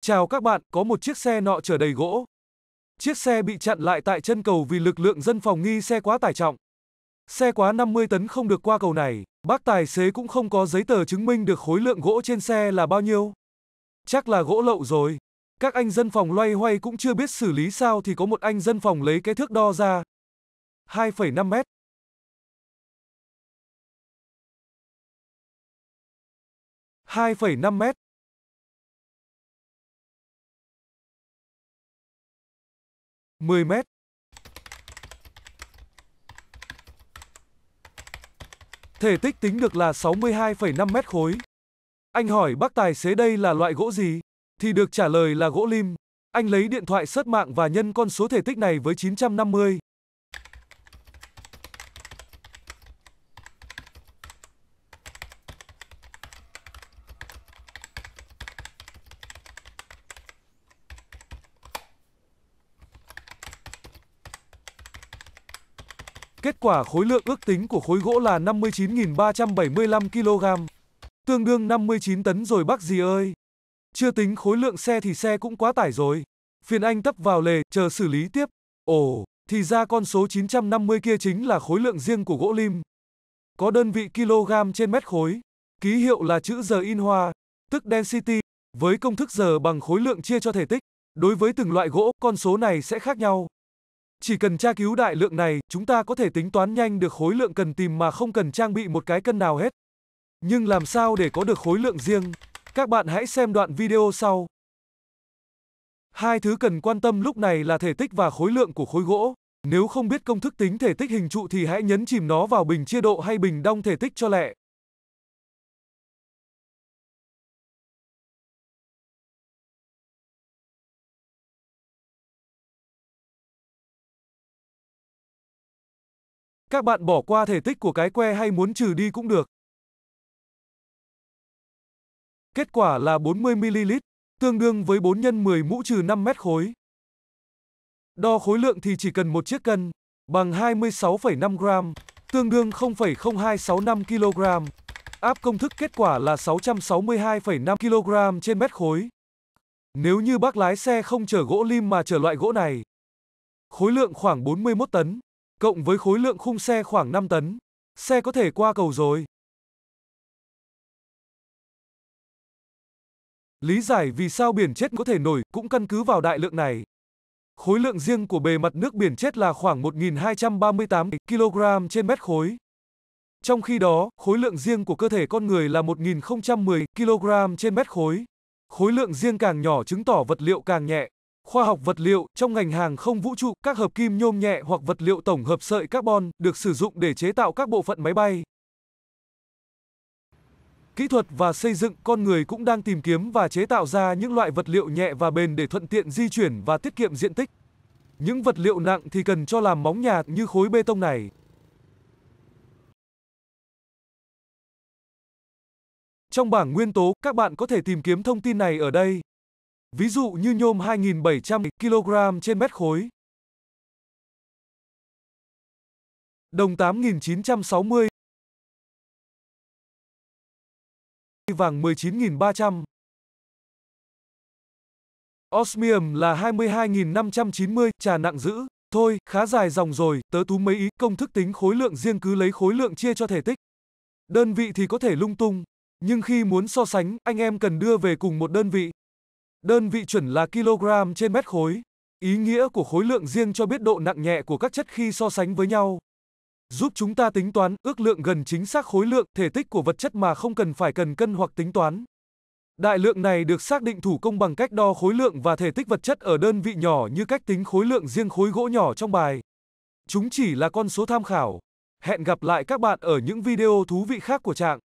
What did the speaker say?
Chào các bạn, có một chiếc xe nọ chở đầy gỗ. Chiếc xe bị chặn lại tại chân cầu vì lực lượng dân phòng nghi xe quá tải trọng. Xe quá 50 tấn không được qua cầu này, bác tài xế cũng không có giấy tờ chứng minh được khối lượng gỗ trên xe là bao nhiêu. Chắc là gỗ lậu rồi. Các anh dân phòng loay hoay cũng chưa biết xử lý sao thì có một anh dân phòng lấy cái thước đo ra. 2,5 mét. hai phẩy năm mét 10 mét. Thể tích tính được là 62,5 mét khối. Anh hỏi bác tài xế đây là loại gỗ gì? Thì được trả lời là gỗ lim. Anh lấy điện thoại sớt mạng và nhân con số thể tích này với 950. Kết quả khối lượng ước tính của khối gỗ là 59.375 kg, tương đương 59 tấn rồi bác gì ơi. Chưa tính khối lượng xe thì xe cũng quá tải rồi. Phiền anh tấp vào lề, chờ xử lý tiếp. Ồ, thì ra con số 950 kia chính là khối lượng riêng của gỗ lim. Có đơn vị kg trên mét khối, ký hiệu là chữ giờ in hoa, tức density, với công thức giờ bằng khối lượng chia cho thể tích. Đối với từng loại gỗ, con số này sẽ khác nhau. Chỉ cần tra cứu đại lượng này, chúng ta có thể tính toán nhanh được khối lượng cần tìm mà không cần trang bị một cái cân nào hết. Nhưng làm sao để có được khối lượng riêng? Các bạn hãy xem đoạn video sau. Hai thứ cần quan tâm lúc này là thể tích và khối lượng của khối gỗ. Nếu không biết công thức tính thể tích hình trụ thì hãy nhấn chìm nó vào bình chia độ hay bình đong thể tích cho lẹ. Các bạn bỏ qua thể tích của cái que hay muốn trừ đi cũng được. Kết quả là 40ml, tương đương với 4 x 10 mũ trừ 5 mét khối. Đo khối lượng thì chỉ cần một chiếc cân, bằng 26,5 gram, tương đương 0,0265 kg. Áp công thức kết quả là 662,5 kg trên mét khối. Nếu như bác lái xe không chở gỗ lim mà chở loại gỗ này, khối lượng khoảng 41 tấn. Cộng với khối lượng khung xe khoảng 5 tấn, xe có thể qua cầu rồi. Lý giải vì sao biển chết có thể nổi cũng căn cứ vào đại lượng này. Khối lượng riêng của bề mặt nước biển chết là khoảng 1.238 kg trên mét khối. Trong khi đó, khối lượng riêng của cơ thể con người là 1.010 kg trên mét khối. Khối lượng riêng càng nhỏ chứng tỏ vật liệu càng nhẹ khoa học vật liệu, trong ngành hàng không vũ trụ, các hợp kim nhôm nhẹ hoặc vật liệu tổng hợp sợi carbon được sử dụng để chế tạo các bộ phận máy bay. Kỹ thuật và xây dựng con người cũng đang tìm kiếm và chế tạo ra những loại vật liệu nhẹ và bền để thuận tiện di chuyển và tiết kiệm diện tích. Những vật liệu nặng thì cần cho làm móng nhà như khối bê tông này. Trong bảng nguyên tố, các bạn có thể tìm kiếm thông tin này ở đây. Ví dụ như nhôm 2.700 kg trên mét khối. Đồng 8.960. Vàng 19.300. Osmium là 22.590, trà nặng giữ. Thôi, khá dài dòng rồi, tớ tú mấy ý, công thức tính khối lượng riêng cứ lấy khối lượng chia cho thể tích. Đơn vị thì có thể lung tung, nhưng khi muốn so sánh, anh em cần đưa về cùng một đơn vị. Đơn vị chuẩn là kg trên mét khối. Ý nghĩa của khối lượng riêng cho biết độ nặng nhẹ của các chất khi so sánh với nhau. Giúp chúng ta tính toán ước lượng gần chính xác khối lượng thể tích của vật chất mà không cần phải cần cân hoặc tính toán. Đại lượng này được xác định thủ công bằng cách đo khối lượng và thể tích vật chất ở đơn vị nhỏ như cách tính khối lượng riêng khối gỗ nhỏ trong bài. Chúng chỉ là con số tham khảo. Hẹn gặp lại các bạn ở những video thú vị khác của Trạng.